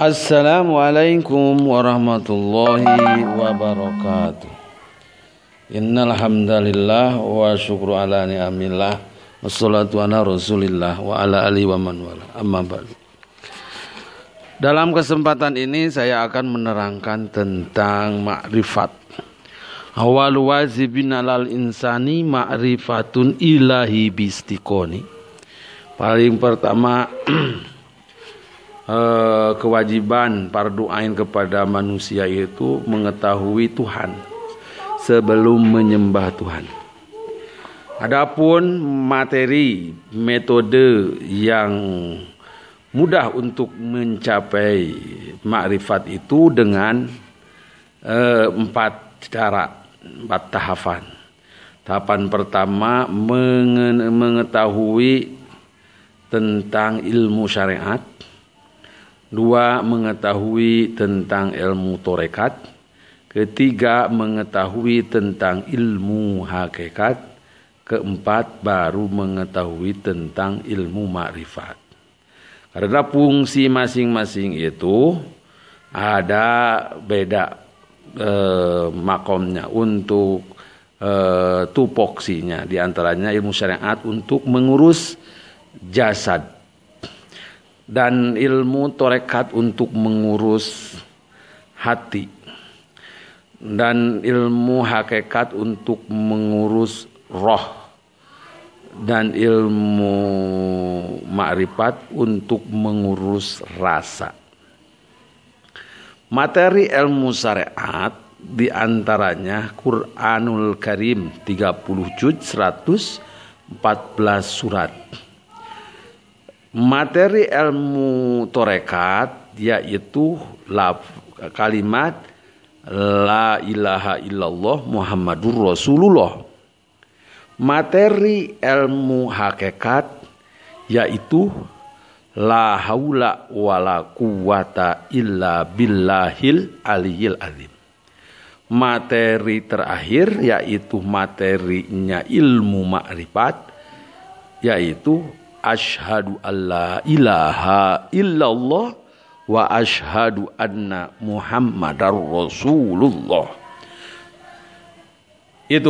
Assalamualaikum warahmatullahi wabarakatuh. Innal hamdalillah wa syukru ala ni'amillah wassalatu ala rasulillah wa ala alihi wa man wala. Amma ba'du. Dalam kesempatan ini saya akan menerangkan tentang makrifat. Awal wajibin alal insani ma'rifatun ilahi bistikoni. Paling pertama Eh, kewajiban fardu ain kepada manusia itu mengetahui Tuhan sebelum menyembah Tuhan. Adapun materi metode yang mudah untuk mencapai makrifat itu dengan e, empat cara, empat tahapan. Tahapan pertama mengetahui tentang ilmu syariat Dua, mengetahui tentang ilmu torekat. Ketiga, mengetahui tentang ilmu hakikat. Keempat, baru mengetahui tentang ilmu makrifat. Karena fungsi masing-masing itu ada beda eh, makomnya untuk eh, tupoksinya. Di antaranya ilmu syariat untuk mengurus jasad dan ilmu torekat untuk mengurus hati dan ilmu hakikat untuk mengurus roh dan ilmu makrifat untuk mengurus rasa. Materi ilmu syariat diantaranya Quranul Karim 30 juz 114 surat materi ilmu torekat yaitu la, kalimat la ilaha illallah Muhammadur Rasulullah. Materi ilmu hakikat yaitu la haula wala quwata illa billahil aliyil azim. Materi terakhir yaitu materinya ilmu makrifat yaitu أشهد أن لا إله إلا الله وأشهد أن محمد رسول الله itu